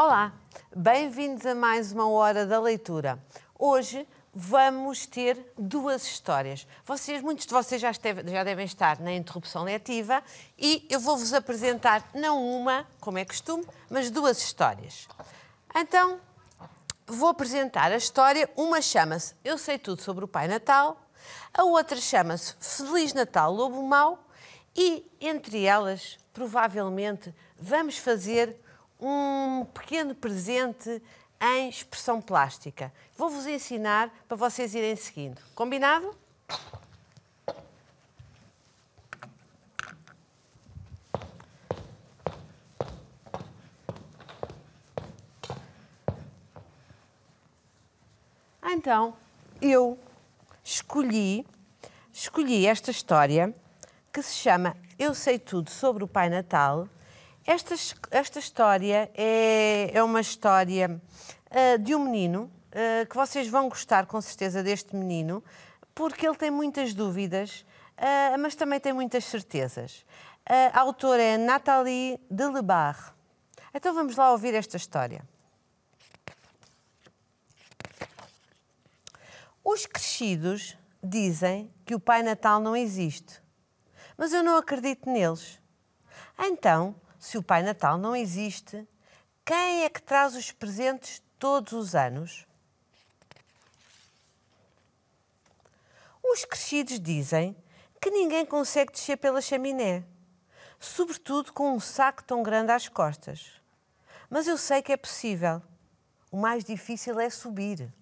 Olá, bem-vindos a mais uma hora da leitura. Hoje vamos ter duas histórias. Vocês, muitos de vocês já, esteve, já devem estar na interrupção letiva e eu vou-vos apresentar não uma, como é costume, mas duas histórias. Então, vou apresentar a história. Uma chama-se Eu Sei Tudo sobre o Pai Natal, a outra chama-se Feliz Natal Lobo Mau e, entre elas, provavelmente, vamos fazer um pequeno presente em expressão plástica. Vou-vos ensinar para vocês irem seguindo. Combinado? Ah, então, eu escolhi, escolhi esta história que se chama Eu sei tudo sobre o Pai Natal esta, esta história é, é uma história uh, de um menino uh, que vocês vão gostar com certeza deste menino, porque ele tem muitas dúvidas, uh, mas também tem muitas certezas. A autora é Nathalie Delebarre. Então vamos lá ouvir esta história. Os crescidos dizem que o Pai Natal não existe, mas eu não acredito neles. Então se o Pai Natal não existe, quem é que traz os presentes todos os anos? Os crescidos dizem que ninguém consegue descer pela chaminé, sobretudo com um saco tão grande às costas. Mas eu sei que é possível. O mais difícil é subir.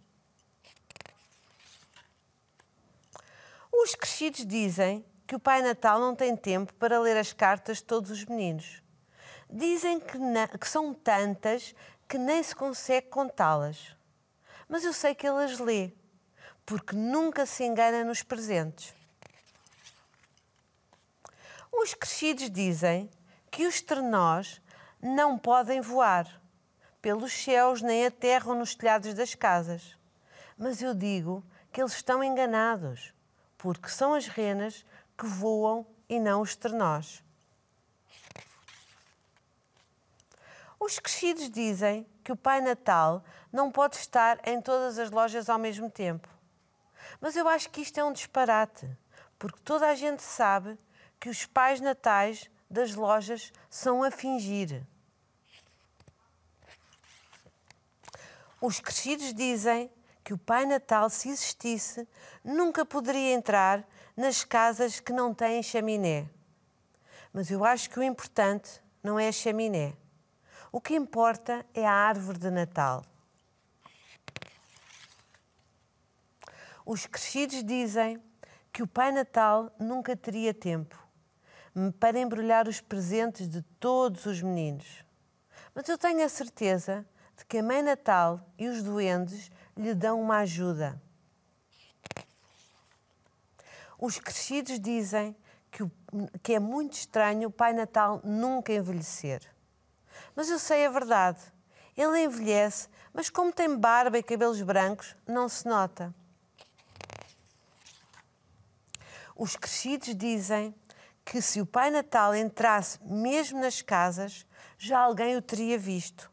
Os crescidos dizem que o Pai Natal não tem tempo para ler as cartas de todos os meninos. Dizem que, que são tantas que nem se consegue contá-las. Mas eu sei que ele as lê, porque nunca se engana nos presentes. Os crescidos dizem que os ternós não podem voar pelos céus nem aterram nos telhados das casas. Mas eu digo que eles estão enganados, porque são as renas que voam e não os ternós. Os crescidos dizem que o Pai Natal não pode estar em todas as lojas ao mesmo tempo. Mas eu acho que isto é um disparate, porque toda a gente sabe que os pais natais das lojas são a fingir. Os crescidos dizem que o Pai Natal, se existisse, nunca poderia entrar nas casas que não têm chaminé. Mas eu acho que o importante não é a chaminé o que importa é a árvore de Natal. Os crescidos dizem que o Pai Natal nunca teria tempo para embrulhar os presentes de todos os meninos. Mas eu tenho a certeza de que a Mãe Natal e os duendes lhe dão uma ajuda. Os crescidos dizem que, é muito estranho o Pai Natal nunca envelhecer. Mas eu sei a verdade. Ele envelhece, mas como tem barba e cabelos brancos, não se nota. Os crescidos dizem que se o Pai Natal entrasse mesmo nas casas, já alguém o teria visto.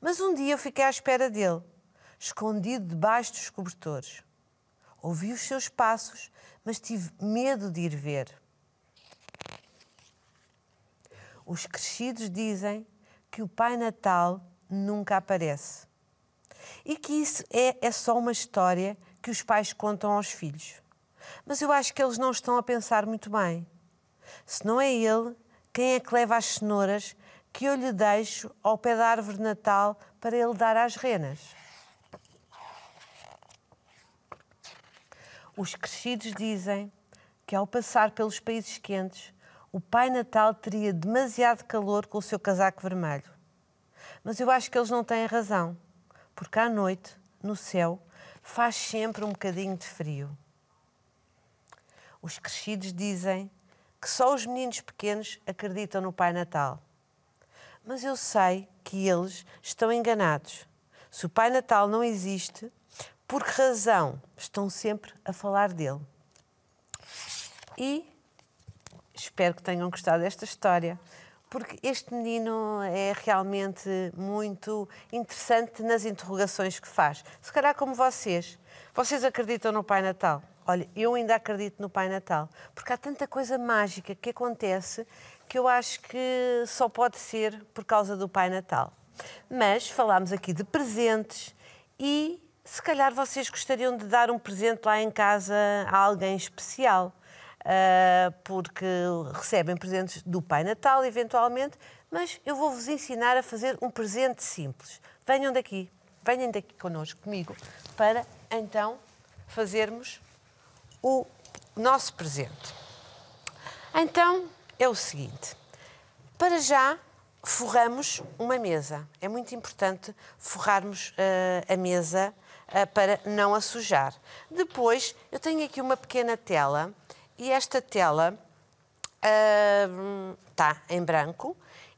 Mas um dia eu fiquei à espera dele, escondido debaixo dos cobertores. Ouvi os seus passos, mas tive medo de ir ver. Os crescidos dizem que o Pai Natal nunca aparece e que isso é, é só uma história que os pais contam aos filhos. Mas eu acho que eles não estão a pensar muito bem. Se não é ele, quem é que leva as cenouras que eu lhe deixo ao pé da árvore de Natal para ele dar às renas? Os crescidos dizem que ao passar pelos países quentes o Pai Natal teria demasiado calor com o seu casaco vermelho. Mas eu acho que eles não têm razão, porque à noite, no céu, faz sempre um bocadinho de frio. Os crescidos dizem que só os meninos pequenos acreditam no Pai Natal. Mas eu sei que eles estão enganados. Se o Pai Natal não existe, por que razão estão sempre a falar dele? E espero que tenham gostado desta história, porque este menino é realmente muito interessante nas interrogações que faz. Se calhar, como vocês, vocês acreditam no Pai Natal? Olha, eu ainda acredito no Pai Natal, porque há tanta coisa mágica que acontece que eu acho que só pode ser por causa do Pai Natal. Mas falámos aqui de presentes e se calhar vocês gostariam de dar um presente lá em casa a alguém especial. Ah, porque recebem presentes do Pai Natal, eventualmente, mas eu vou-vos ensinar a fazer um presente simples. Venham daqui, venham daqui connosco, comigo, para então fazermos o nosso presente. Então é o seguinte: para já forramos uma mesa. É muito importante forrarmos uh, a mesa uh, para não a sujar. Depois eu tenho aqui uma pequena tela e esta tela uh, está em branco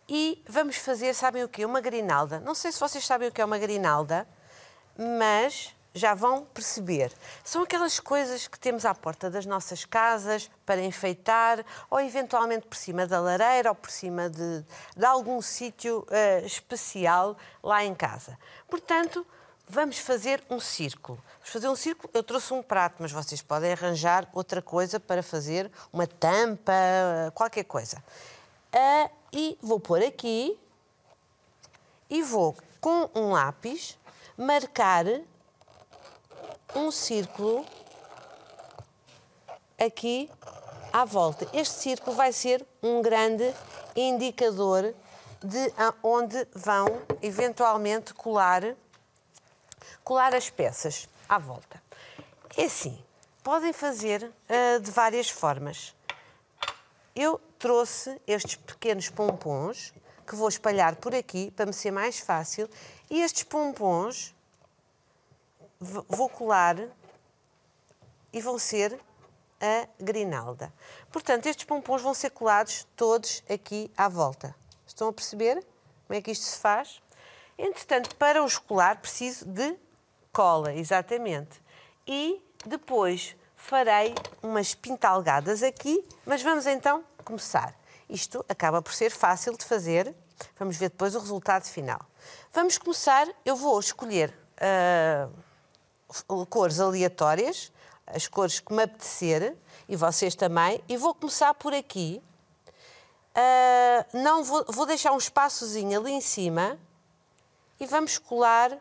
e vamos fazer, sabem o que? Uma grinalda. Não sei se vocês sabem o que é uma grinalda, mas já vão perceber. São aquelas coisas que temos à porta das nossas casas para enfeitar ou eventualmente por cima da lareira ou por cima de, de algum sítio uh, especial lá em casa. Portanto, Vamos fazer um círculo. Vamos fazer um círculo. Eu trouxe um prato, mas vocês podem arranjar outra coisa para fazer, uma tampa, qualquer coisa. Uh, e vou pôr aqui e vou, com um lápis, marcar um círculo aqui à volta. Este círculo vai ser um grande indicador de onde vão eventualmente colar colar as peças à volta. É assim, podem fazer uh, de várias formas. Eu trouxe estes pequenos pompons que vou espalhar por aqui para me ser mais fácil e estes pompons vou colar e vão ser a grinalda. Portanto, estes pompons vão ser colados todos aqui à volta. Estão a perceber como é que isto se faz? Entretanto, para os colar preciso de cola, exatamente. E depois farei umas pintalgadas aqui, mas vamos então começar. Isto acaba por ser fácil de fazer, vamos ver depois o resultado final. Vamos começar, eu vou escolher uh, cores aleatórias, as cores que me apetecer, e vocês também, e vou começar por aqui. Uh, não vou, vou deixar um espaçozinho ali em cima e vamos colar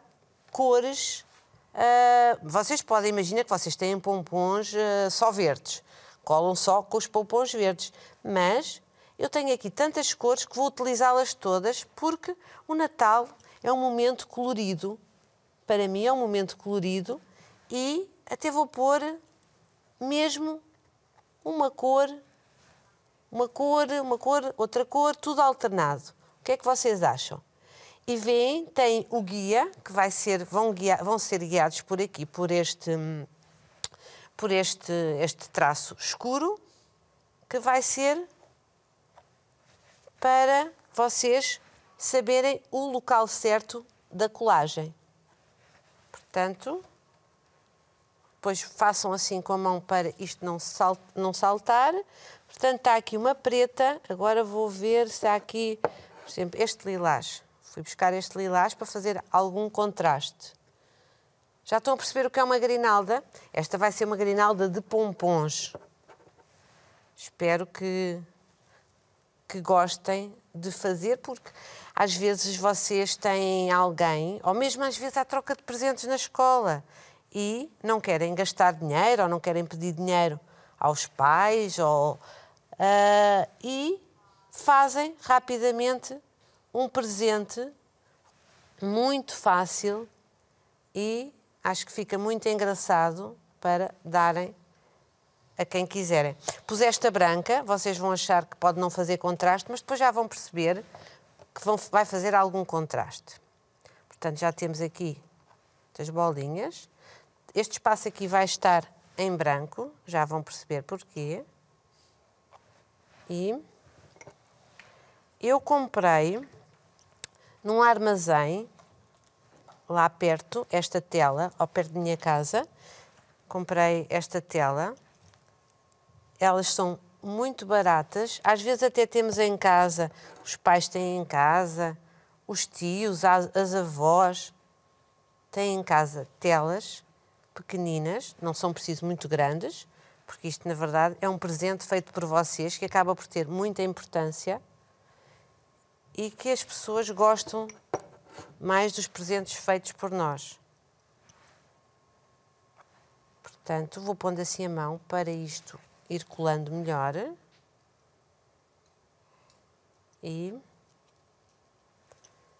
cores Uh, vocês podem imaginar que vocês têm pompons uh, só verdes, colam só com os pompons verdes, mas eu tenho aqui tantas cores que vou utilizá-las todas porque o Natal é um momento colorido, para mim é um momento colorido e até vou pôr mesmo uma cor, uma cor, uma cor, outra cor, tudo alternado. O que é que vocês acham? e vêem, tem o guia, que vai ser, vão, guiar, vão ser guiados por aqui, por este, por este, este traço escuro, que vai ser para vocês saberem o local certo da colagem. Portanto, depois façam assim com a mão para isto não, não saltar. Portanto, está aqui uma preta. Agora vou ver se há aqui, por exemplo, este lilás Fui buscar este lilás para fazer algum contraste. Já estão a perceber o que é uma grinalda? Esta vai ser uma grinalda de pompons. Espero que, que gostem de fazer, porque às vezes vocês têm alguém, ou mesmo às vezes há troca de presentes na escola e não querem gastar dinheiro ou não querem pedir dinheiro aos pais ou, uh, e fazem rapidamente um presente muito fácil e acho que fica muito engraçado para darem a quem quiserem. Pus esta branca, vocês vão achar que pode não fazer contraste, mas depois já vão perceber que vão, vai fazer algum contraste. Portanto, já temos aqui as bolinhas. Este espaço aqui vai estar em branco, já vão perceber porquê. E eu comprei num armazém, lá perto, esta tela, ao perto da minha casa. Comprei esta tela. Elas são muito baratas. Às vezes até temos em casa, os pais têm em casa, os tios, as, as avós têm em casa telas pequeninas, não são preciso muito grandes, porque isto, na verdade, é um presente feito por vocês que acaba por ter muita importância e que as pessoas gostam mais dos presentes feitos por nós. Portanto, vou pondo assim a mão para isto ir colando melhor. E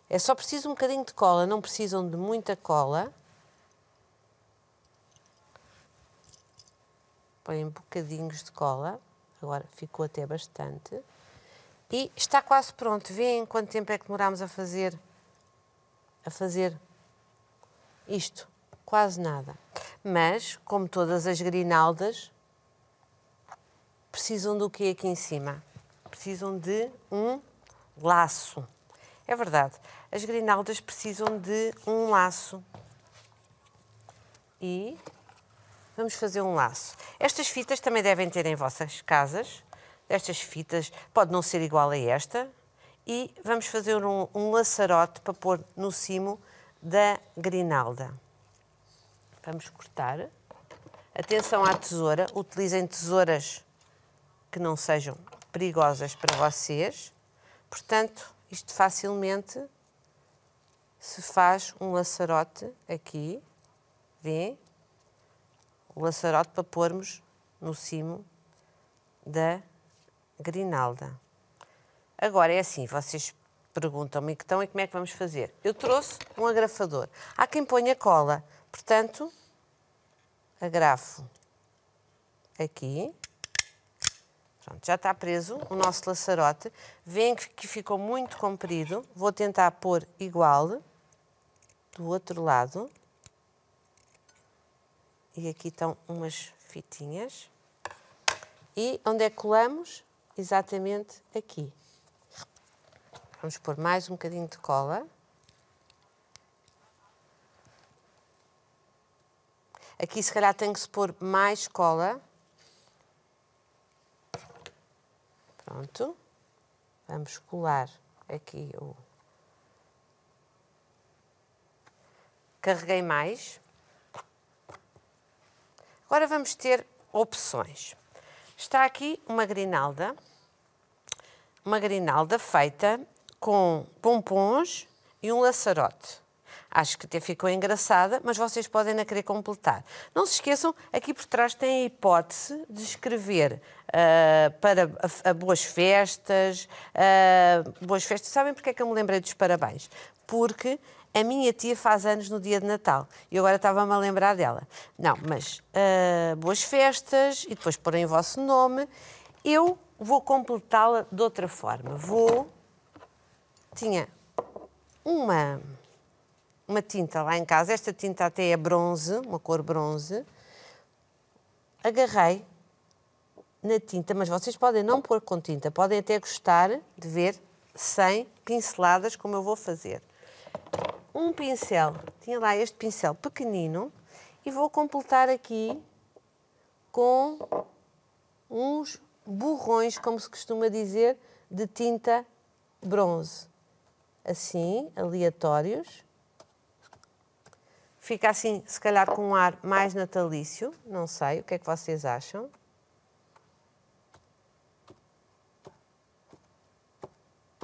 é só preciso um bocadinho de cola, não precisam de muita cola. Põem bocadinhos de cola, agora ficou até bastante. E está quase pronto. Vêem quanto tempo é que demorámos a fazer, a fazer isto. Quase nada. Mas, como todas as grinaldas, precisam do que aqui em cima? Precisam de um laço. É verdade. As grinaldas precisam de um laço. E vamos fazer um laço. Estas fitas também devem ter em vossas casas estas fitas pode não ser igual a esta e vamos fazer um, um laçarote para pôr no cimo da grinalda. Vamos cortar. Atenção à tesoura, utilizem tesouras que não sejam perigosas para vocês. Portanto, isto facilmente se faz um laçarote aqui, vê? O laçarote para pormos no cimo da grinalda. Agora é assim, vocês perguntam-me que estão e como é que vamos fazer. Eu trouxe um agrafador. Há quem ponha cola, portanto, agrafo aqui. Pronto, já está preso o nosso laçarote. Vêem que ficou muito comprido. Vou tentar pôr igual do outro lado. E aqui estão umas fitinhas. E onde é que colamos? exatamente aqui. Vamos pôr mais um bocadinho de cola. Aqui se calhar tem que se pôr mais cola. Pronto. Vamos colar aqui o... Carreguei mais. Agora vamos ter opções. Está aqui uma grinalda, uma grinalda feita com pompons e um laçarote. Acho que até ficou engraçada, mas vocês podem a querer completar. Não se esqueçam, aqui por trás tem a hipótese de escrever uh, para a, a boas festas. Uh, boas festas, sabem porque é que eu me lembrei dos parabéns? Porque a minha tia faz anos no dia de Natal e agora estava-me a lembrar dela. Não, mas uh, boas festas e depois porém o vosso nome. Eu vou completá-la de outra forma. Vou. Tinha uma, uma tinta lá em casa, esta tinta até é bronze, uma cor bronze. Agarrei na tinta, mas vocês podem não pôr com tinta, podem até gostar de ver sem pinceladas, como eu vou fazer um pincel, tinha lá este pincel pequenino, e vou completar aqui com uns burrões, como se costuma dizer, de tinta bronze. Assim, aleatórios. Fica assim, se calhar, com um ar mais natalício. Não sei, o que é que vocês acham?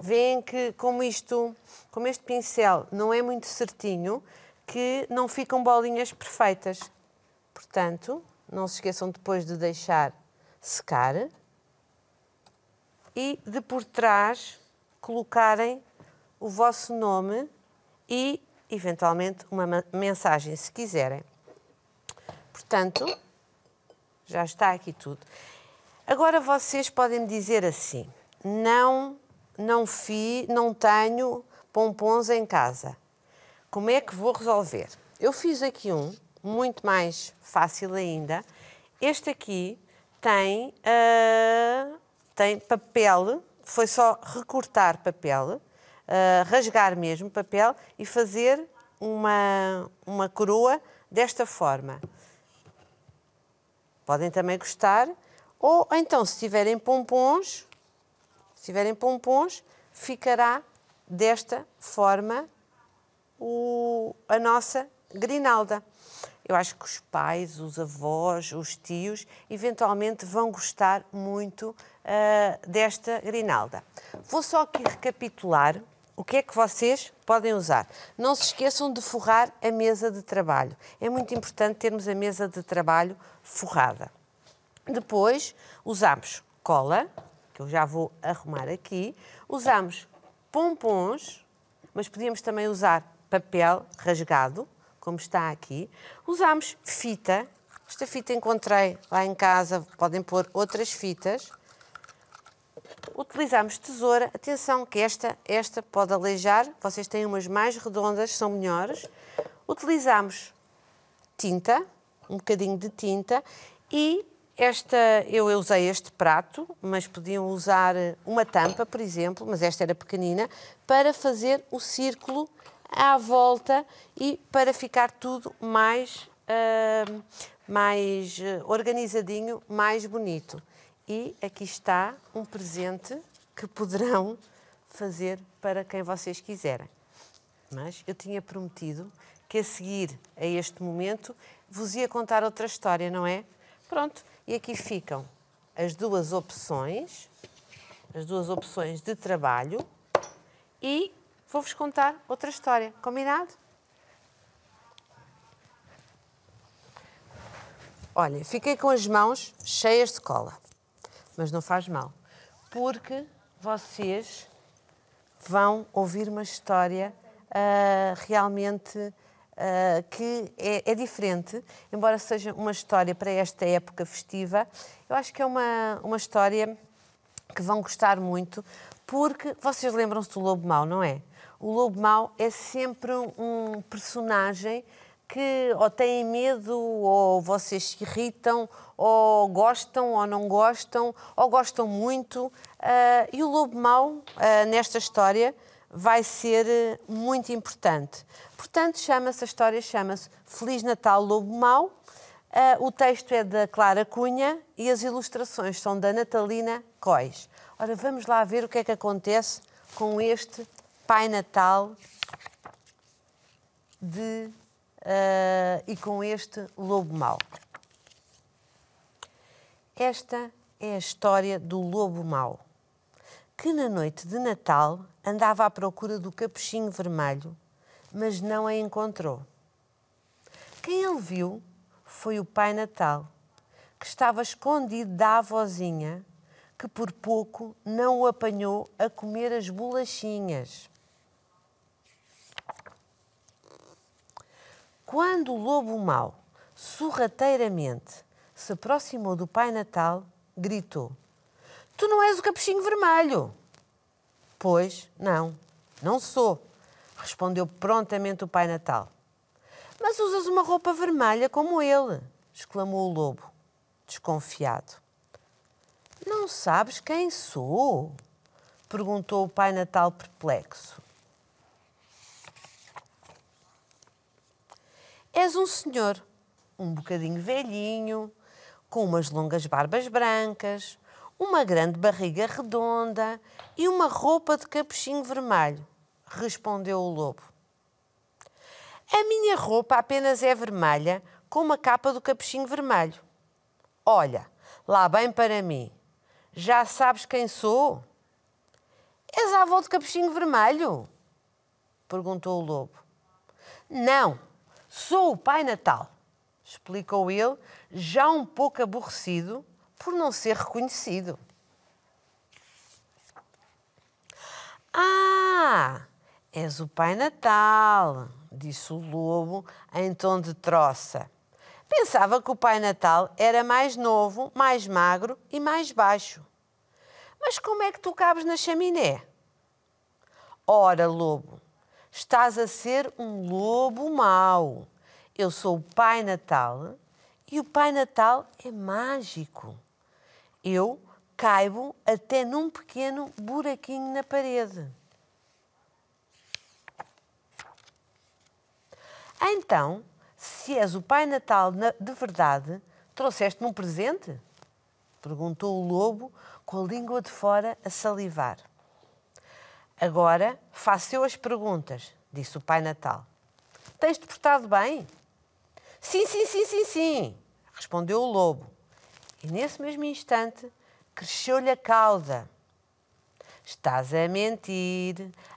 veem que como isto, como este pincel não é muito certinho, que não ficam bolinhas perfeitas. Portanto, não se esqueçam depois de deixar secar e de por trás colocarem o vosso nome e, eventualmente, uma mensagem, se quiserem. Portanto, já está aqui tudo. Agora vocês podem me dizer assim: não não fi, não tenho pompons em casa. Como é que vou resolver? Eu fiz aqui um, muito mais fácil ainda. Este aqui tem, uh, tem papel, foi só recortar papel, uh, rasgar mesmo papel e fazer uma, uma coroa desta forma. Podem também gostar. Ou então, se tiverem pompons, se tiverem pompons, ficará desta forma o, a nossa grinalda. Eu acho que os pais, os avós, os tios, eventualmente vão gostar muito uh, desta grinalda. Vou só aqui recapitular o que é que vocês podem usar. Não se esqueçam de forrar a mesa de trabalho. É muito importante termos a mesa de trabalho forrada. Depois, usamos cola, que eu já vou arrumar aqui, usamos pompons, mas podíamos também usar papel rasgado, como está aqui. Usámos fita, esta fita encontrei lá em casa, podem pôr outras fitas. Utilizamos tesoura, atenção que esta, esta pode aleijar, vocês têm umas mais redondas, são melhores. Utilizamos tinta, um bocadinho de tinta e esta, eu usei este prato, mas podiam usar uma tampa, por exemplo, mas esta era pequenina, para fazer o círculo à volta e para ficar tudo mais, uh, mais ah, organizadinho, mais bonito. E aqui está um presente que poderão fazer para quem vocês quiserem. Mas eu tinha prometido que a seguir a este momento vos ia contar outra história, não é? Pronto, e aqui ficam as duas opções, as duas opções de trabalho e vou-vos contar outra história, combinado? Olha, fiquei com as mãos cheias de cola, mas não faz mal, porque vocês vão ouvir uma história uh, realmente ah, que é, é, diferente, embora seja uma história para esta época festiva, eu acho que é uma, uma história que vão gostar muito, porque vocês lembram-se do Lobo Mau, não é? O Lobo Mau é sempre um personagem que ou têm medo, ou vocês se irritam, ou gostam, ou não gostam, ou gostam muito. Uh, e o Lobo Mau, uh, nesta história, vai ser eh, muito importante. Portanto, chama-se, a história chama-se Feliz Natal Lobo Mau. Uh, o texto é da Clara Cunha e as ilustrações são da Natalina Cois. Ora, vamos lá ver o que é que acontece com este Pai Natal de, uh, e com este Lobo Mau. Esta é a história do Lobo Mau que na noite de Natal andava à procura do capuchinho vermelho, mas não a encontrou. Quem ele viu foi o Pai Natal, que estava escondido da avózinha, que por pouco não o apanhou a comer as bolachinhas. Quando o lobo mau sorrateiramente se aproximou do Pai Natal, gritou: Tu não és o capuchinho vermelho. Pois, não, não sou, respondeu prontamente o Pai Natal. Mas usas uma roupa vermelha como ele, exclamou o lobo, desconfiado. Não sabes quem sou? perguntou o Pai Natal perplexo. És um senhor, um bocadinho velhinho, com umas longas barbas brancas, uma grande barriga redonda e uma roupa de capuchinho vermelho, respondeu o lobo. A minha roupa apenas é vermelha, com uma capa do capuchinho vermelho. Olha, lá bem para mim. Já sabes quem sou? És a avó de capuchinho vermelho? perguntou o lobo. Não, sou o Pai Natal, explicou ele, já um pouco aborrecido, por não ser reconhecido. Ah, és o Pai Natal, disse o lobo em tom de troça. Pensava que o Pai Natal era mais novo, mais magro e mais baixo. Mas como é que tu cabes na chaminé? Ora, lobo, estás a ser um lobo mau. Eu sou o Pai Natal e o Pai Natal é mágico eu caibo até num pequeno buraquinho na parede. Então, se és o Pai Natal de verdade, trouxeste-me um presente? Perguntou o lobo, com a língua de fora a salivar. Agora faço eu as perguntas, disse o Pai Natal. Tens-te portado bem? Sim, sim, sim, sim, sim, respondeu o lobo. E nesse mesmo instante cresceu-lhe a cauda. Estás a mentir,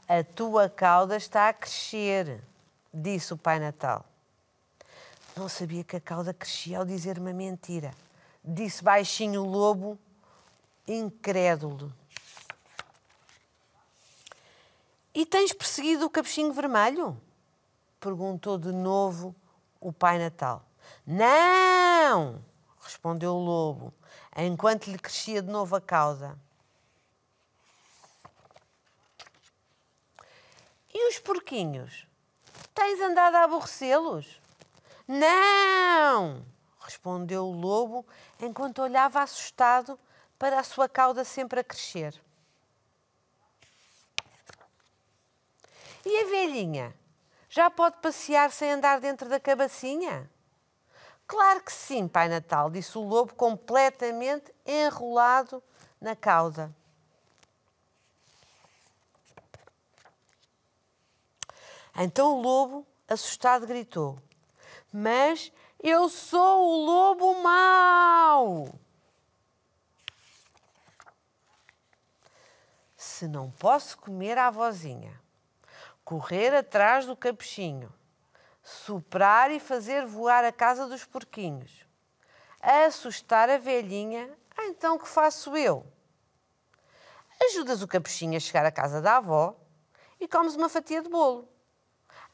a tua cauda está a crescer, disse o Pai Natal. Não sabia que a cauda crescia ao dizer uma mentira, disse baixinho o lobo, incrédulo. E tens perseguido o capuchinho vermelho? perguntou de novo o Pai Natal. Não! respondeu o lobo, enquanto lhe crescia de novo a cauda. E os porquinhos? Tens andado a aborrecê-los? Não! respondeu o lobo, enquanto olhava assustado para a sua cauda sempre a crescer. E a velhinha? Já pode passear sem andar dentro da cabacinha? Claro que sim, Pai Natal, disse o lobo, completamente enrolado na cauda. Então o lobo, assustado, gritou: Mas eu sou o lobo mau! Se não posso comer a vozinha, correr atrás do capuchinho, soprar e fazer voar a casa dos porquinhos, assustar a velhinha, ah, então que faço eu? Ajudas o capuchinho a chegar à casa da avó e comes uma fatia de bolo.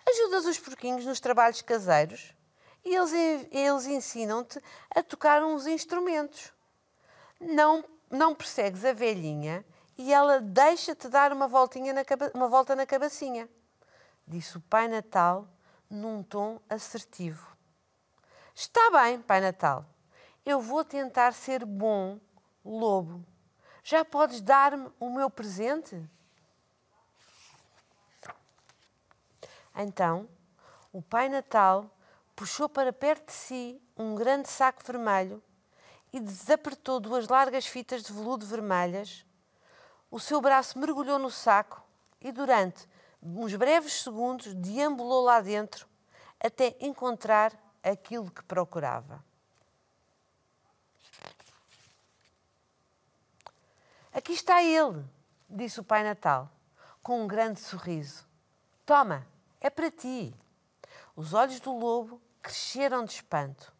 Ajudas os porquinhos nos trabalhos caseiros e eles, eles ensinam-te a tocar uns instrumentos. Não, não persegues a velhinha e ela deixa-te dar uma, voltinha na, uma volta na cabacinha. Disse o Pai Natal num tom assertivo. Está bem, Pai Natal. Eu vou tentar ser bom, lobo. Já podes dar-me o meu presente? Então, o Pai Natal puxou para perto de si um grande saco vermelho e desapertou duas largas fitas de veludo vermelhas. O seu braço mergulhou no saco e, durante uns breves segundos, deambulou lá dentro até encontrar aquilo que procurava. Aqui está ele, disse o Pai Natal, com um grande sorriso. Toma, é para ti. Os olhos do lobo cresceram de espanto.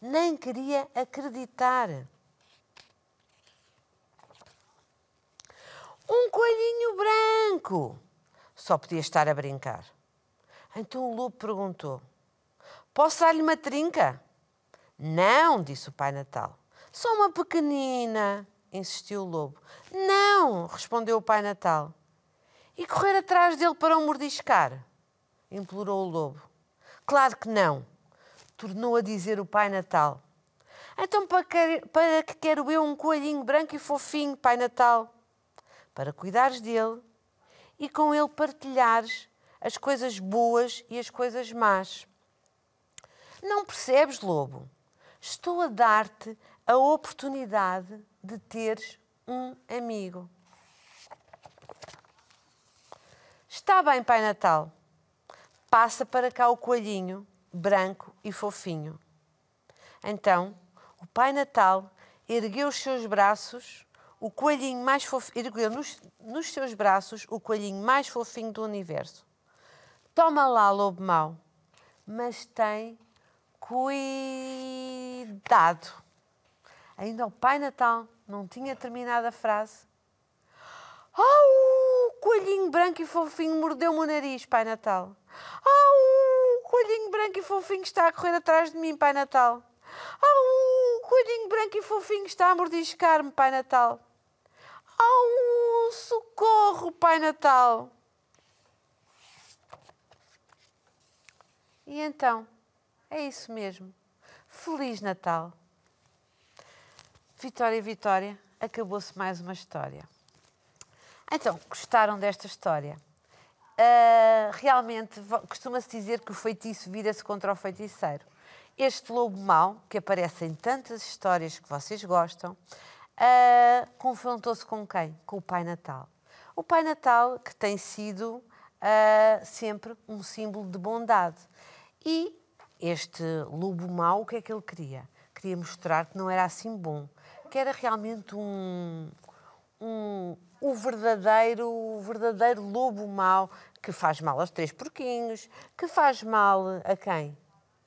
Nem queria acreditar. Um coelhinho branco! Só podia estar a brincar. Então o lobo perguntou: Posso dar-lhe uma trinca? Não, disse o Pai Natal. Só uma pequenina, insistiu o lobo. Não, respondeu o Pai Natal. E correr atrás dele para o mordiscar? implorou o lobo. Claro que não, tornou a dizer o Pai Natal. Então, para que, para que quero eu um coelhinho branco e fofinho, Pai Natal? Para cuidares dele e com ele partilhares as coisas boas e as coisas más. Não percebes, lobo? Estou a dar-te a oportunidade de teres um amigo. Está bem, Pai Natal. Passa para cá o coelhinho, branco e fofinho. Então, o Pai Natal ergueu os seus braços o coelhinho mais fofinho, ergueu nos, nos seus braços o coelhinho mais fofinho do universo. Toma lá, lobo mau, mas tem cuidado. Ainda o Pai Natal não tinha terminado a frase. o Coelhinho branco e fofinho mordeu-me o nariz, Pai Natal. o Coelhinho branco e fofinho está a correr atrás de mim, Pai Natal. o Coelhinho branco e fofinho está a mordiscar-me, Pai Natal. Oh, socorro, Pai Natal! E então, é isso mesmo. Feliz Natal! Vitória, Vitória, acabou-se mais uma história. Então, gostaram desta história? Uh, realmente, costuma-se dizer que o feitiço vira-se contra o feiticeiro. Este lobo mau, que aparece em tantas histórias que vocês gostam, uh, confrontou-se com quem? Com o Pai Natal. O Pai Natal, que tem sido uh, sempre um símbolo de bondade. E este lobo mau, o que é que ele queria? Queria mostrar que não era assim bom, que era realmente um, um, o verdadeiro, o verdadeiro lobo mau que faz mal aos três porquinhos, que faz mal a quem?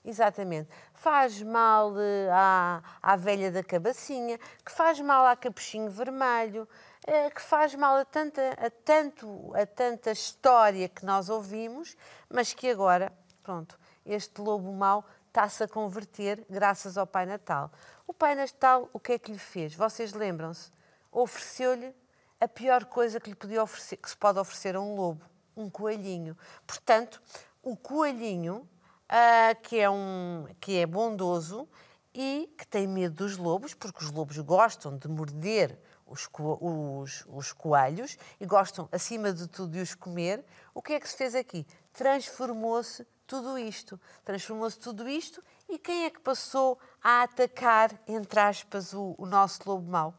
Exatamente. Faz mal eh, à, à velha da cabacinha, que faz mal a capuchinho vermelho, eh, que faz mal a tanta, a, tanto, a tanta história que nós ouvimos, mas que agora, pronto, este lobo mau está-se a converter graças ao Pai Natal. O Pai Natal, o que é que lhe fez? Vocês lembram-se? Ofereceu-lhe a pior coisa que lhe podia oferecer, que se pode oferecer a um lobo, um coelhinho. Portanto, o coelhinho uh, que, é um, que é bondoso e que tem medo dos lobos, porque os lobos gostam de morder os, os, os coelhos e gostam, acima de tudo, de os comer. O que é que se fez aqui? Transformou-se tudo isto. Transformou-se tudo isto e quem é que passou a atacar, entre aspas, o, o nosso lobo mau?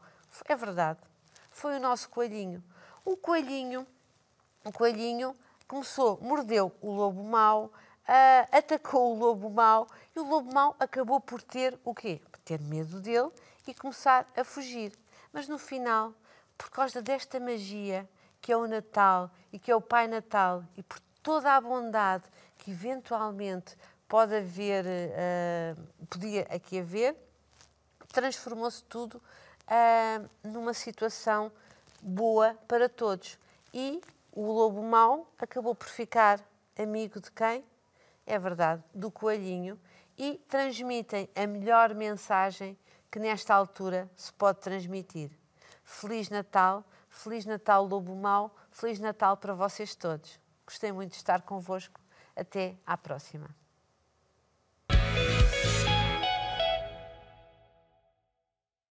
É verdade, foi o nosso coelhinho. O coelhinho, o coelhinho começou, mordeu o lobo mau, uh, atacou o lobo mau e o lobo mau acabou por ter o quê? Por ter medo dele e começar a fugir. Mas no final, por causa desta magia que é o Natal e que é o Pai Natal e por toda a bondade que eventualmente pode haver, uh, podia aqui haver, transformou-se tudo uh, numa situação boa para todos. E o lobo mau acabou por ficar amigo de quem? é verdade, do coelhinho e transmitem a melhor mensagem que nesta altura se pode transmitir. Feliz Natal, Feliz Natal Lobo Mau, Feliz Natal para vocês todos. Gostei muito de estar convosco. Até à próxima.